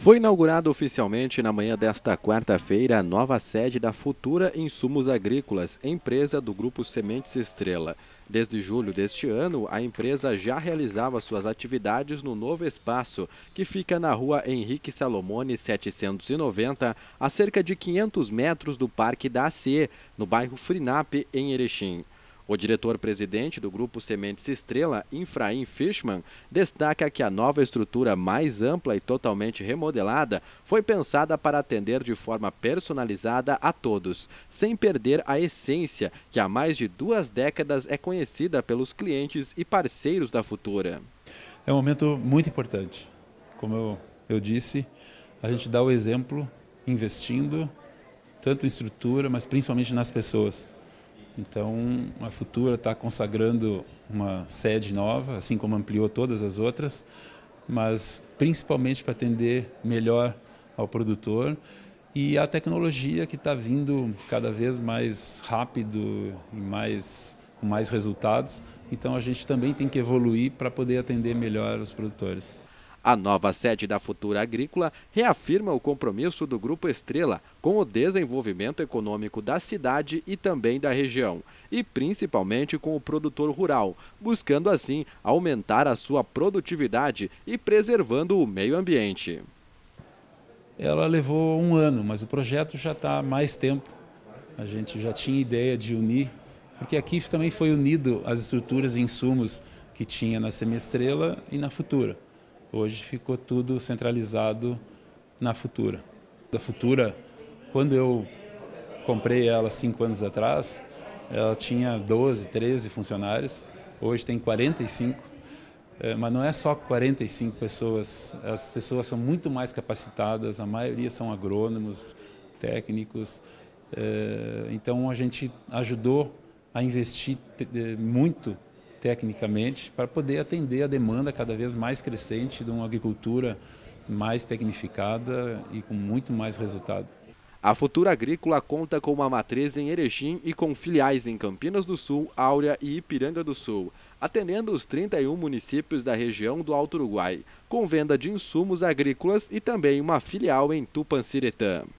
Foi inaugurada oficialmente na manhã desta quarta-feira a nova sede da Futura Insumos Agrícolas, empresa do grupo Sementes Estrela. Desde julho deste ano, a empresa já realizava suas atividades no novo espaço, que fica na rua Henrique Salomone 790, a cerca de 500 metros do Parque da AC, no bairro Frinap, em Erechim. O diretor-presidente do grupo Sementes Estrela, Infraim Fishman, destaca que a nova estrutura mais ampla e totalmente remodelada foi pensada para atender de forma personalizada a todos, sem perder a essência que há mais de duas décadas é conhecida pelos clientes e parceiros da Futura. É um momento muito importante. Como eu, eu disse, a gente dá o exemplo investindo tanto em estrutura, mas principalmente nas pessoas. Então, a Futura está consagrando uma sede nova, assim como ampliou todas as outras, mas principalmente para atender melhor ao produtor e à tecnologia que está vindo cada vez mais rápido e mais com mais resultados. Então, a gente também tem que evoluir para poder atender melhor os produtores. A nova sede da Futura Agrícola reafirma o compromisso do Grupo Estrela com o desenvolvimento econômico da cidade e também da região, e principalmente com o produtor rural, buscando assim aumentar a sua produtividade e preservando o meio ambiente. Ela levou um ano, mas o projeto já está há mais tempo. A gente já tinha ideia de unir, porque aqui também foi unido as estruturas e insumos que tinha na Semestrela e na Futura. Hoje ficou tudo centralizado na Futura. Da Futura, quando eu comprei ela cinco anos atrás, ela tinha 12, 13 funcionários, hoje tem 45. É, mas não é só 45 pessoas, as pessoas são muito mais capacitadas, a maioria são agrônomos, técnicos. É, então a gente ajudou a investir é, muito tecnicamente para poder atender a demanda cada vez mais crescente de uma agricultura mais tecnificada e com muito mais resultado. A Futura Agrícola conta com uma matriz em Erechim e com filiais em Campinas do Sul, Áurea e Ipiranga do Sul, atendendo os 31 municípios da região do Alto Uruguai, com venda de insumos agrícolas e também uma filial em Tupanciretã.